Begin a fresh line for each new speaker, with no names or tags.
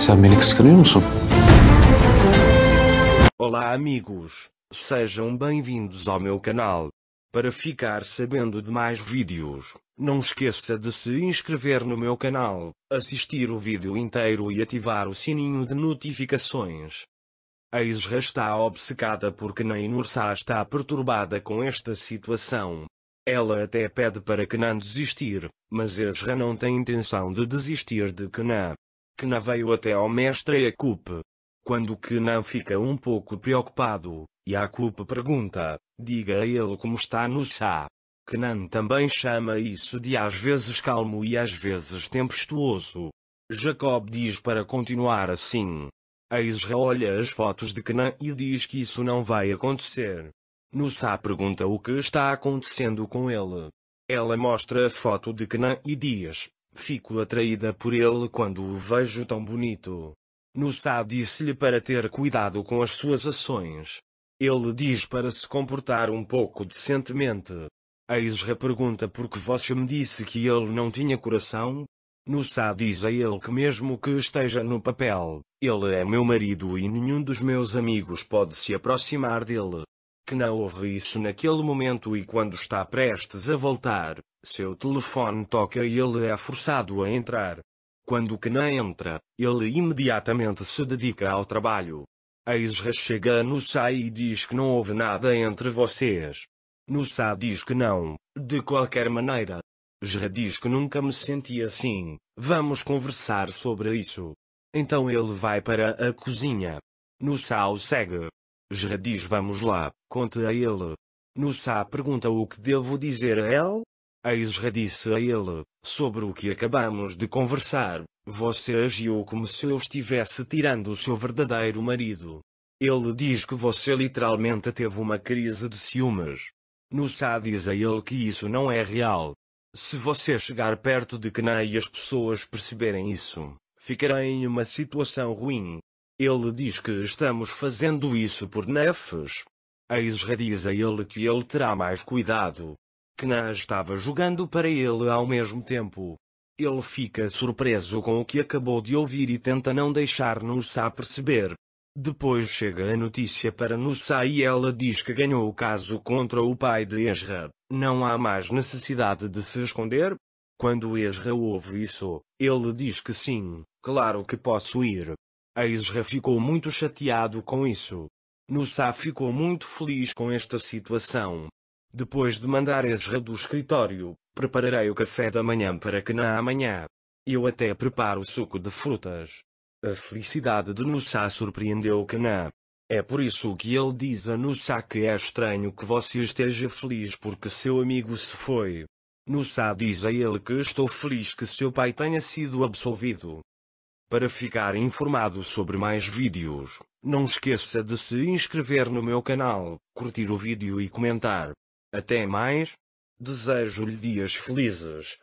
Sen beni kıskanıyor musun? Olá amigos, sejam bem-vindos ao meu canal. Para ficar sabendo de mais vídeos, não esqueça de se inscrever no meu canal, assistir o vídeo inteiro e ativar o sininho de notificações. A Isra está obcecada porque Nainursa está perturbada com esta situação. Ela até pede para Kenan desistir, mas Ezra não tem intenção de desistir de Kenan não veio até ao mestre Yacupe. É Quando Knan fica um pouco preocupado, Yacupe pergunta, diga a ele como está no Sá. Knan também chama isso de às vezes calmo e às vezes tempestuoso. Jacob diz para continuar assim. A Israel olha as fotos de Knan e diz que isso não vai acontecer. Nussá pergunta o que está acontecendo com ele. Ela mostra a foto de Knan e diz, Fico atraída por ele quando o vejo tão bonito. Nussá disse-lhe para ter cuidado com as suas ações. Ele diz para se comportar um pouco decentemente. A Isra pergunta por que você me disse que ele não tinha coração? Nussá diz a ele que mesmo que esteja no papel, ele é meu marido e nenhum dos meus amigos pode se aproximar dele que não houve isso naquele momento e quando está prestes a voltar, seu telefone toca e ele é forçado a entrar. Quando não entra, ele imediatamente se dedica ao trabalho. Isra chega a Nussa e diz que não houve nada entre vocês. Nussa diz que não, de qualquer maneira. Isra diz que nunca me senti assim, vamos conversar sobre isso. Então ele vai para a cozinha. Nussa o segue. Isra diz vamos lá, Conte a ele. Nussá pergunta o que devo dizer a ele? Eisra disse a ele, sobre o que acabamos de conversar, você agiu como se eu estivesse tirando o seu verdadeiro marido. Ele diz que você literalmente teve uma crise de ciúmes. Nussá diz a ele que isso não é real. Se você chegar perto de Kenan e as pessoas perceberem isso, ficará em uma situação ruim. Ele diz que estamos fazendo isso por Nefes, Eis diz a ele que ele terá mais cuidado. Knan estava jogando para ele ao mesmo tempo. Ele fica surpreso com o que acabou de ouvir e tenta não deixar Nussa perceber. Depois chega a notícia para Nussa e ela diz que ganhou o caso contra o pai de Ezra. Não há mais necessidade de se esconder? Quando Ezra ouve isso, ele diz que sim, claro que posso ir. Ezra ficou muito chateado com isso, Nussá ficou muito feliz com esta situação. Depois de mandar Ezra do escritório, prepararei o café da manhã para que na amanhã. Eu até preparo suco de frutas. A felicidade de Nussá surpreendeu Canaã. É por isso que ele diz a Nussá que é estranho que você esteja feliz porque seu amigo se foi. Nussá diz a ele que estou feliz que seu pai tenha sido absolvido. Para ficar informado sobre mais vídeos, não esqueça de se inscrever no meu canal, curtir o vídeo e comentar. Até mais! Desejo-lhe dias felizes.